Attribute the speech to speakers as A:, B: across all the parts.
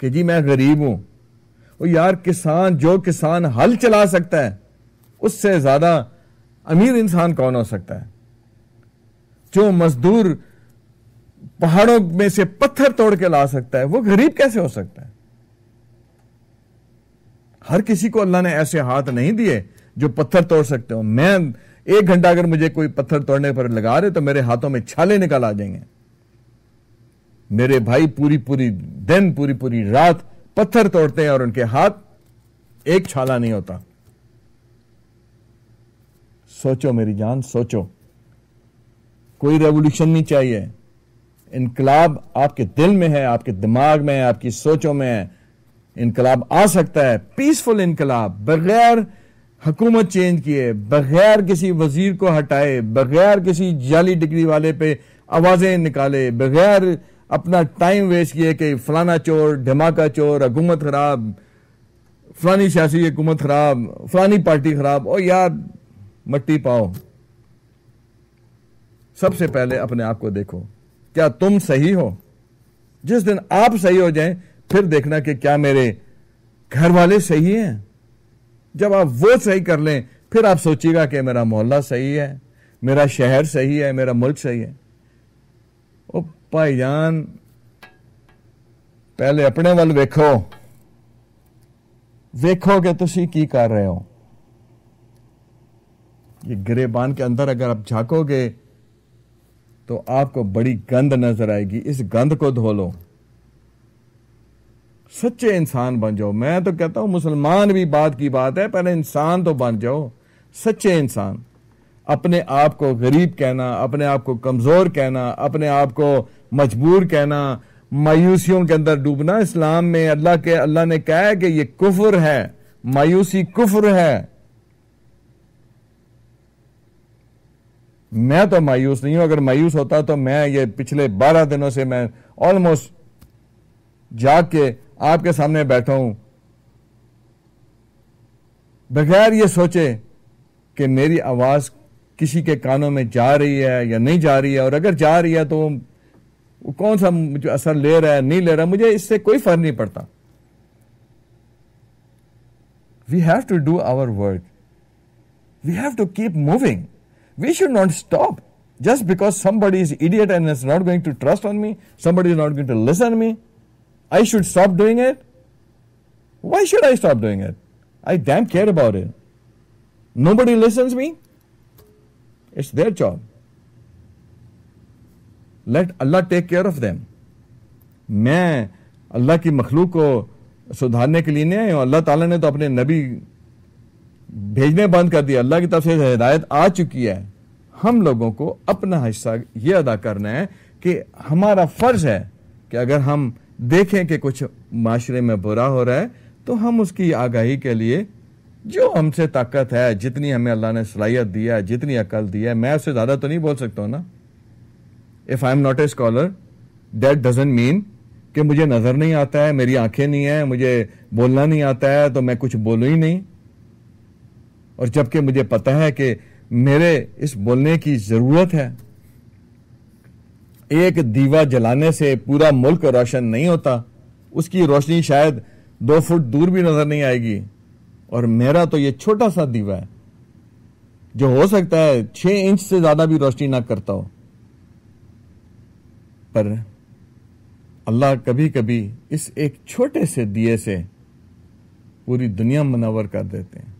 A: कि जी मैं गरीब हूं वो यार किसान जो किसान हल चला सकता है उससे ज्यादा अमीर इंसान कौन हो सकता है जो मजदूर पहाड़ों में से पत्थर तोड़ के ला सकता है वो गरीब कैसे हो सकता है हर किसी को अल्लाह ने ऐसे हाथ नहीं दिए जो पत्थर तोड़ सकते हो मैं एक घंटा अगर मुझे कोई पत्थर तोड़ने पर लगा रहे तो मेरे हाथों में छाले निकल आ जाएंगे मेरे भाई पूरी पूरी दिन पूरी पूरी रात पत्थर तोड़ते हैं और उनके हाथ एक छाला नहीं होता सोचो मेरी जान सोचो कोई रेवोल्यूशन नहीं चाहिए इनकलाब आपके दिल में है आपके दिमाग में है आपकी सोचों में है इनकलाब आ सकता है पीसफुल इनकलाब बगैर हुकूमत चेंज किए बगैर किसी वजीर को हटाए बगैर किसी जाली डिग्री वाले पे आवाज़ें निकाले बगैर अपना टाइम वेस्ट किए कि फलाना चोर धमाका चोर हुकूमत खराब फलानी सियासी हुकूमत खराब फलानी पार्टी खराब और यार मट्टी पाओ सबसे पहले अपने आप को देखो क्या तुम सही हो जिस दिन आप सही हो जाएं फिर देखना कि क्या मेरे घर वाले सही हैं जब आप वो सही कर लें फिर आप सोचिएगा कि मेरा मोहल्ला सही है मेरा शहर सही है मेरा मुल्क सही है भाईजान पहले अपने वाल वेखो वेखो कि तुम की कर रहे हो ये गिरेबान के अंदर अगर आप झाकोगे तो आपको बड़ी गंद नजर आएगी इस गंद को धो लो सच्चे इंसान बन जाओ मैं तो कहता हूं मुसलमान भी बात की बात है पहले इंसान तो बन जाओ सच्चे इंसान अपने आप को गरीब कहना अपने आप को कमज़ोर कहना अपने आप को मजबूर कहना मायूसियों के अंदर डूबना इस्लाम में अल्लाह के अल्लाह ने कहा है कि ये कुफर है मायूसी कुफर है मैं तो मायूस नहीं हूं अगर मायूस होता तो मैं ये पिछले बारह दिनों से मैं ऑलमोस्ट जाग के आपके सामने बैठा हूं बगैर ये सोचे कि मेरी आवाज किसी के कानों में जा रही है या नहीं जा रही है और अगर जा रही है तो कौन सा मुझे असर ले रहा है नहीं ले रहा मुझे इससे कोई फर्क नहीं पड़ता we have to do our work we have to keep moving we should not stop just because somebody is idiot and is not going to trust on me somebody is not going to listen me I should stop doing it why should I stop doing it I damn care about it nobody listens me It's their job. Let Allah take care of them मैं अल्लाह की मखलूक को सुधारने के लिए नहीं आया हूँ अल्लाह ताला ने तो अपने नबी भेजने बंद कर दिया अल्लाह की तरफ से हिदायत आ चुकी है हम लोगों को अपना हिस्सा ये अदा करना है कि हमारा फ़र्ज़ है कि अगर हम देखें कि कुछ माशरे में बुरा हो रहा है तो हम उसकी आगाही के लिए जो हमसे ताकत है जितनी हमें अल्लाह ने सलाहियत दी है जितनी अकल दी है मैं उससे ज़्यादा तो नहीं बोल सकता हूँ ना if I am not a scholar that doesn't mean कि मुझे नज़र नहीं आता है मेरी आंखें नहीं है मुझे बोलना नहीं आता है तो मैं कुछ बोलूँ ही नहीं और जबकि मुझे पता है कि मेरे इस बोलने की ज़रूरत है एक दीवा जलाने से पूरा मुल्क रोशन नहीं होता उसकी रोशनी शायद दो फुट दूर भी नज़र नहीं आएगी और मेरा तो ये छोटा सा दीवा है जो हो सकता है छह इंच से ज्यादा भी रोशनी ना करता हो पर अल्लाह कभी कभी इस एक छोटे से दिए से पूरी दुनिया मनावर कर देते हैं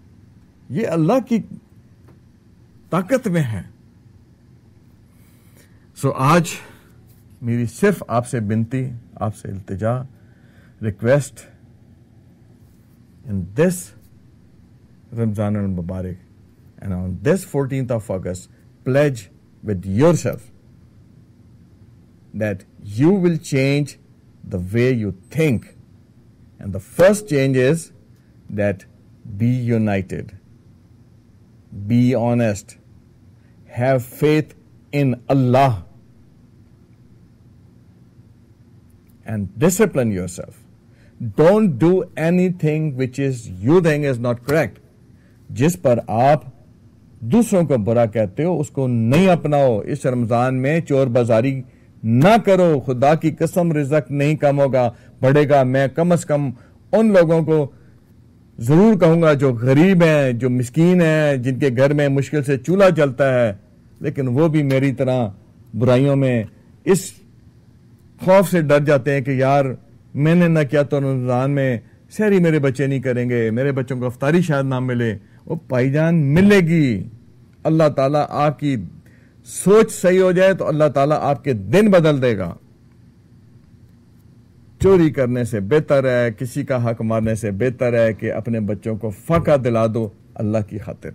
A: ये अल्लाह की ताकत में है सो आज मेरी सिर्फ आपसे बिनती आपसे इल्तिजा request in this Ramzan al Mubarak. And on this 14th of August, pledge with yourself that you will change the way you think. And the first change is that be united, be honest, have faith in Allah, and discipline yourself. Don't do anything which is you think is not correct. जिस पर आप दूसरों को बुरा कहते हो उसको नहीं अपनाओ इस रमजान में चोर बाजारी ना करो खुदा की कसम रिजक नहीं कम होगा बढ़ेगा मैं कम अज कम उन लोगों को जरूर कहूंगा जो गरीब हैं जो मिस्कीन हैं जिनके घर में मुश्किल से चूल्हा चलता है लेकिन वो भी मेरी तरह बुराइयों में इस खौफ से डर जाते हैं कि यार मैंने ना किया तो रमज़ान में शहरी मेरे बच्चे नहीं करेंगे मेरे बच्चों को अफतारी शायद ना मिले वो पाईजान मिलेगी अल्लाह ताला आपकी सोच सही हो जाए तो अल्लाह ताला आपके दिन बदल देगा चोरी करने से बेहतर है किसी का हक मारने से बेहतर है कि अपने बच्चों को फाका दिला दो अल्लाह की खातिर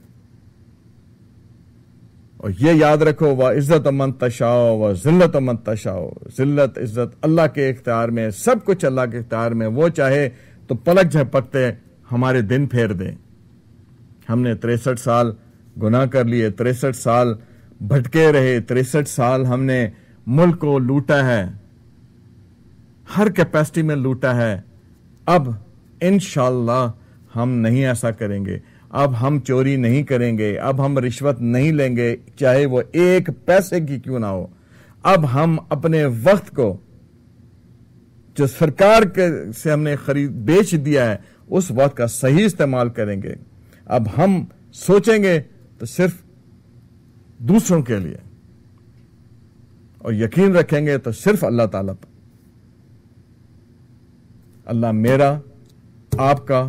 A: और ये याद रखो वह इज्जत अमन तशाओ व जिल्लत अमन तशाओ जिल्लत इज्जत अल्लाह के इख्तियार में सब कुछ अल्लाह के इख्तियार में वो चाहे तो पलक झपकते हमारे दिन फेर दें हमने तिरसठ साल गुनाह कर लिए तिरसठ साल भटके रहे तिरसठ साल हमने मुल्क को लूटा है हर कैपेसिटी में लूटा है अब इन हम नहीं ऐसा करेंगे अब हम चोरी नहीं करेंगे अब हम रिश्वत नहीं लेंगे चाहे वो एक पैसे की क्यों ना हो अब हम अपने वक्त को जो सरकार के से हमने खरीद बेच दिया है उस वक्त का सही इस्तेमाल करेंगे अब हम सोचेंगे तो सिर्फ दूसरों के लिए और यकीन रखेंगे तो सिर्फ अल्लाह ताला पर अल्लाह मेरा आपका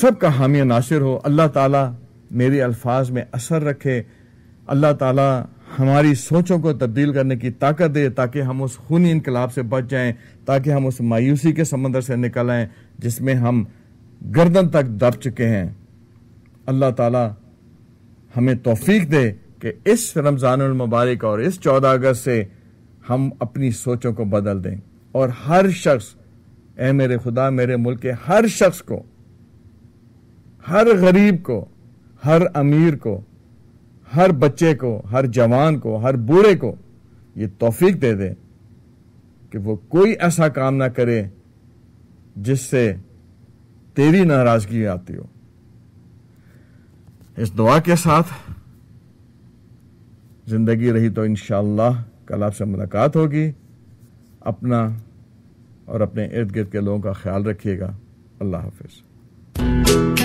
A: सबका हामी नासिर हो अल्लाह ताला मेरे अल्फाज में असर रखे अल्लाह ताला हमारी सोचों को तब्दील करने की ताकत दे ताकि हम उस खूनी इनकलाब से बच जाएं ताकि हम उस मायूसी के समंदर से निकल आए जिसमें हम गर्दन तक दब चुके हैं अल्लाह ताला हमें तोफीक दे कि इस रमज़ान मुबारक और इस चौदह अगस्त से हम अपनी सोचों को बदल दें और हर शख्स ए मेरे खुदा मेरे मुल्क के हर शख्स को हर गरीब को हर अमीर को हर बच्चे को हर जवान को हर बूढ़े को ये तोफीक दे दे कि वो कोई ऐसा काम ना करे जिससे तेरी नाराजगी आती हो इस दुआ के साथ जिंदगी रही तो इन कल आपसे मुलाकात होगी अपना और अपने इर्द गिर्द के लोगों का ख्याल रखिएगा अल्लाह हाफिज़